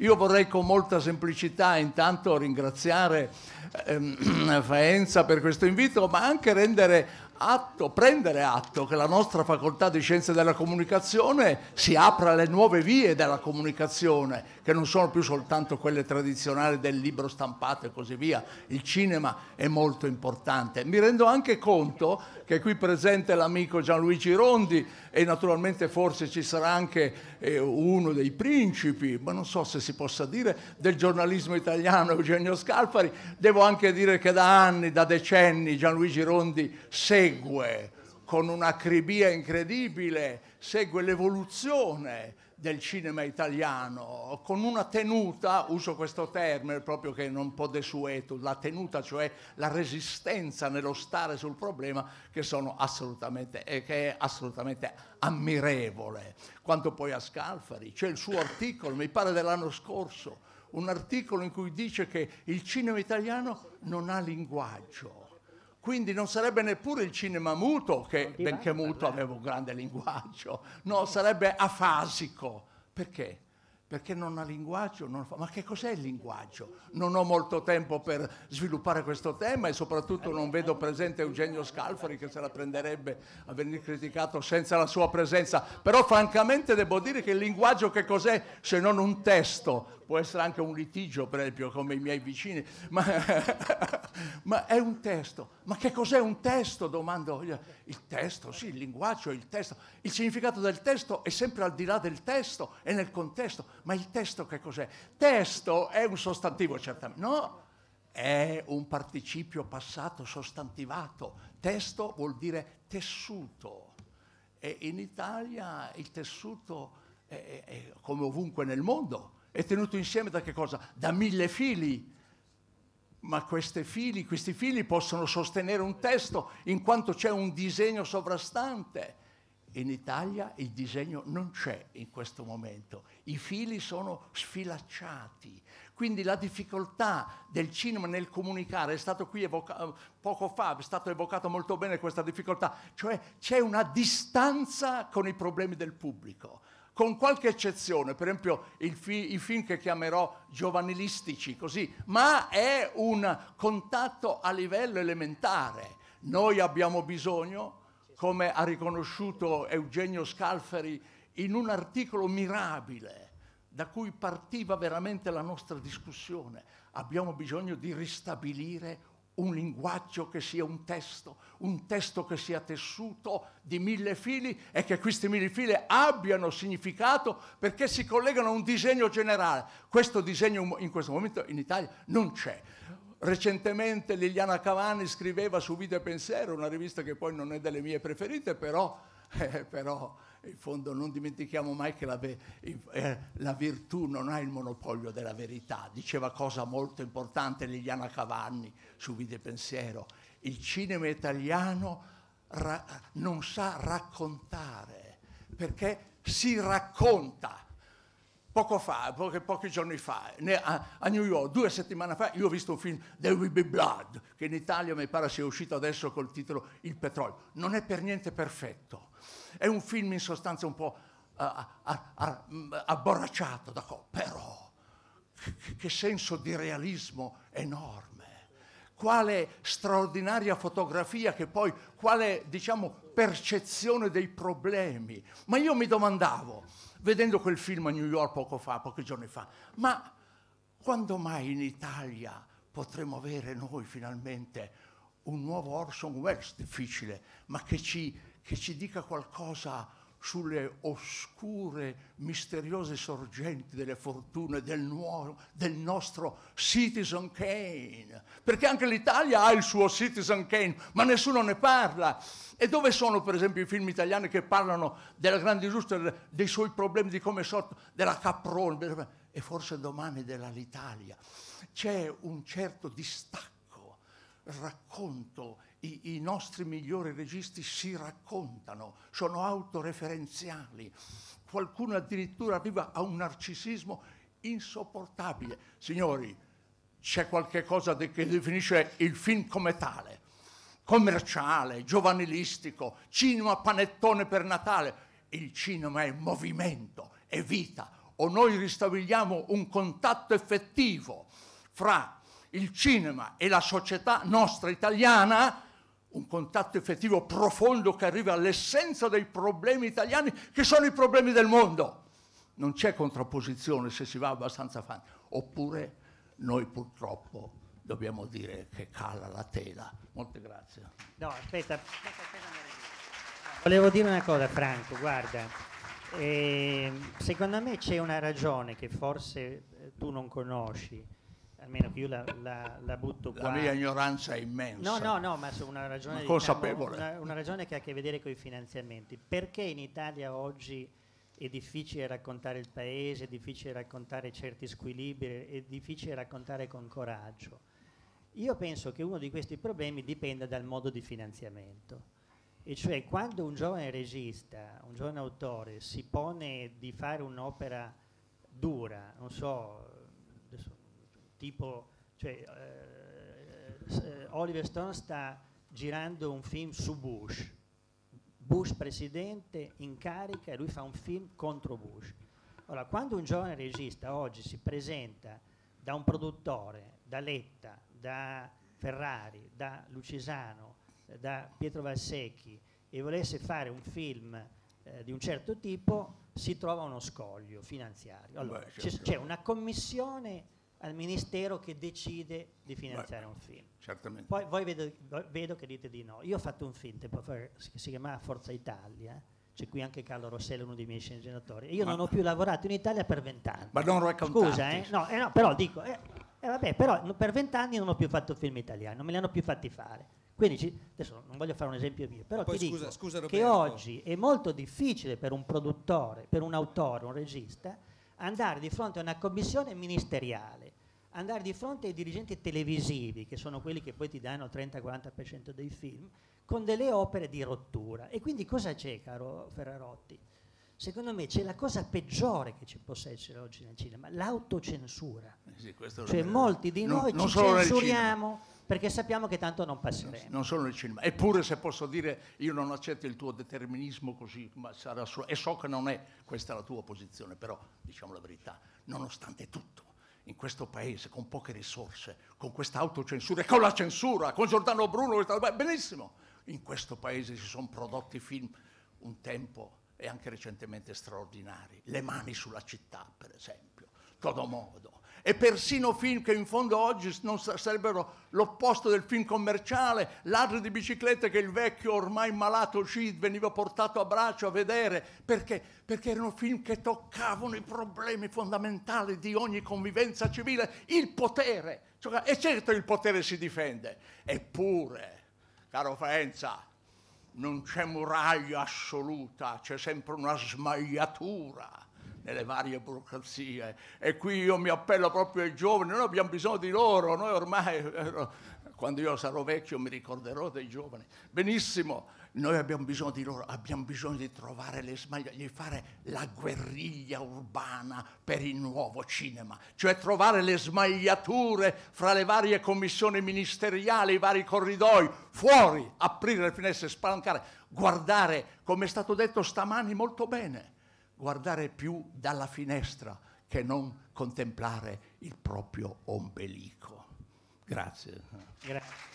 Io vorrei con molta semplicità intanto ringraziare ehm, Faenza per questo invito, ma anche rendere atto, prendere atto che la nostra facoltà di scienze della comunicazione si apra alle nuove vie della comunicazione, che non sono più soltanto quelle tradizionali del libro stampato e così via. Il cinema è molto importante. Mi rendo anche conto che qui presente l'amico Gianluigi Rondi e naturalmente forse ci sarà anche eh, uno dei principi, ma non so se si possa dire, del giornalismo italiano Eugenio Scalfari. Devo anche dire che da anni, da decenni Gianluigi Rondi segue segue con un'acribia incredibile, segue l'evoluzione del cinema italiano con una tenuta, uso questo termine proprio che non può desueto, la tenuta cioè la resistenza nello stare sul problema che, eh, che, è assolutamente ammirevole. Quanto poi a Scalfari, c'è il suo articolo, mi pare dell'anno scorso, un articolo in cui dice che il cinema italiano non ha linguaggio quindi non sarebbe neppure il cinema muto, che benché muto aveva un grande linguaggio, no, sarebbe afasico. Perché? perché non ha linguaggio. Non fa... Ma che cos'è il linguaggio? Non ho molto tempo per sviluppare questo tema e soprattutto non vedo presente Eugenio Scalfari che se la prenderebbe a venire criticato senza la sua presenza. Però francamente devo dire che il linguaggio che cos'è se non un testo? Può essere anche un litigio, per esempio, come i miei vicini. Ma... ma è un testo. Ma che cos'è un testo? Domando io. il testo, sì, il linguaggio, il testo. Il significato del testo è sempre al di là del testo, è nel contesto. Ma il testo che cos'è? Testo è un sostantivo, certamente. No, è un participio passato sostantivato. Testo vuol dire tessuto. E in Italia il tessuto, è, è, è, come ovunque nel mondo, è tenuto insieme da che cosa? Da mille fili ma fili, questi fili possono sostenere un testo in quanto c'è un disegno sovrastante. In Italia il disegno non c'è in questo momento, i fili sono sfilacciati, quindi la difficoltà del cinema nel comunicare è stato qui evoca- poco fa, è stato evocato molto bene questa difficoltà, cioè c'è una distanza con i problemi del pubblico con qualche eccezione, per esempio fi- i film che chiamerò giovanilistici, così, ma è un contatto a livello elementare. Noi abbiamo bisogno, come ha riconosciuto Eugenio Scalferi in un articolo mirabile da cui partiva veramente la nostra discussione, abbiamo bisogno di ristabilire un linguaggio che sia un testo, un testo che sia tessuto di mille fili e che questi mille fili abbiano significato perché si collegano a un disegno generale. Questo disegno in questo momento in Italia non c'è. Recentemente Liliana Cavani scriveva su Vita e Pensiero, una rivista che poi non è delle mie preferite, però, eh, però in fondo non dimentichiamo mai che la, eh, la, virtù non ha il monopolio della verità. Diceva cosa molto importante Liliana Cavanni su Vide Pensiero. Il cinema italiano non sa raccontare perché si racconta poco fa, pochi, pochi giorni fa, a, New York, due settimane fa, io ho visto un film, There Will Be Blood, che in Italia mi pare sia uscito adesso col titolo Il petrolio. Non è per niente perfetto. È un film in sostanza un po' mm, abborracciato, però che senso di realismo enorme. Quale straordinaria fotografia che poi, quale diciamo, percezione dei problemi. Ma io mi domandavo, vedendo quel film a New York poco fa, pochi giorni fa, ma quando mai in Italia potremo avere noi finalmente un nuovo Orson Welles difficile, ma che ci, che ci dica qualcosa sulle oscure, misteriose sorgenti delle fortune del, nuovo, del nostro Citizen Kane. Perché anche l'Italia ha il suo Citizen Kane, ma nessuno ne parla. E dove sono, per esempio, i film italiani che parlano della grande industria, dei suoi problemi, di come sorta, della Caprone, e forse domani dell'Italia? C'è un certo distacco, racconto i, i nostri migliori registi si raccontano, sono autoreferenziali. Qualcuno addirittura arriva a un narcisismo insopportabile. Signori, c'è qualche cosa che definisce il film come tale, commerciale, giovanilistico, cinema panettone per Natale. Il cinema è movimento, è vita. O noi ristabiliamo un contatto effettivo fra il cinema e la società nostra italiana un contatto effettivo profondo che arriva all'essenza dei problemi italiani che sono i problemi del mondo. Non c'è contrapposizione se si va abbastanza avanti. Oppure noi purtroppo dobbiamo dire che cala la tela. Molte grazie. No, aspetta. Volevo dire una cosa, Franco, guarda. Eh, secondo me c'è una ragione che forse eh, tu non conosci almeno che io la, la, la, butto qua. La mia ignoranza è immensa. No, no, no, ma su una ragione, diciamo, una, una ragione che ha a che vedere con i finanziamenti. Perché in Italia oggi è difficile raccontare il paese, è difficile raccontare certi squilibri, è difficile raccontare con coraggio? Io penso che uno di questi problemi dipenda dal modo di finanziamento. E cioè quando un giovane regista, un giovane autore si pone di fare un'opera dura, non so, tipo, cioè, eh, eh, Oliver Stone sta girando un film su Bush, Bush presidente in carica e lui fa un film contro Bush. Allora, quando un giovane regista oggi si presenta da un produttore, da Letta, da Ferrari, da Lucisano, da Pietro Valsecchi e volesse fare un film eh, di un certo tipo, si trova uno scoglio finanziario. Allora, certo. c'è una commissione al ministero che decide di finanziare Beh, un film. Certamente. Poi voi vedo, vedo, che dite di no. Io ho fatto un film tempo fa che si chiamava Forza Italia, eh. c'è qui anche Carlo Rossello, uno dei miei sceneggiatori. Io Ma non ho più lavorato in Italia per vent'anni. Ma non raccontate. Scusa, eh? No, eh no, però dico, eh, eh vabbè, però per vent'anni non ho più fatto film italiani, non me li hanno più fatti fare. Quindi ci, adesso non voglio fare un esempio mio, però Poi ti scusa, dico scusa, che oggi è molto difficile per un produttore, per un autore, un regista, andare di fronte a una commissione ministeriale, andare di fronte ai dirigenti televisivi, che sono quelli che poi ti danno il 30-40% dei film, con delle opere di rottura. E quindi cosa c'è, caro Ferrarotti? secondo me c'è la cosa peggiore che ci possa essere oggi nel cinema, l'autocensura. Eh sì, cioè molti di noi non, ci non censuriamo perché sappiamo che tanto non passeremo. Non, non solo nel cinema, eppure se posso dire io non accetto il tuo determinismo così, ma sarà solo, e so che non è questa la tua posizione, però diciamo la verità, nonostante tutto in questo paese con poche risorse, con questa autocensura e con la censura, con Giordano Bruno, benissimo. In questo paese si sono prodotti film un tempo e anche recentemente straordinari, Le mani sulla città per esempio, Todo Modo, e persino film che in fondo oggi sarebbero l'opposto del film commerciale, ladri di biciclette che il vecchio ormai malato Cid veniva portato a braccio a vedere, perché? perché erano film che toccavano i problemi fondamentali di ogni convivenza civile, il potere, cioè, e certo il potere si difende, eppure, caro Faenza, non c'è muraglia assoluta, c'è sempre una smagliatura nelle varie burocrazie e qui io mi appello proprio ai giovani, noi abbiamo bisogno di loro, noi ormai eh, quando io sarò vecchio mi ricorderò dei giovani. Benissimo, noi abbiamo bisogno di loro, abbiamo bisogno di trovare le smaglie, di fare la guerriglia urbana per il nuovo cinema, cioè trovare le smagliature fra le varie commissioni ministeriali, i vari corridoi, fuori, aprire le finestre, spalancare, guardare, come è stato detto stamani molto bene, guardare più dalla finestra che non contemplare il proprio ombelico. Grazie. Grazie.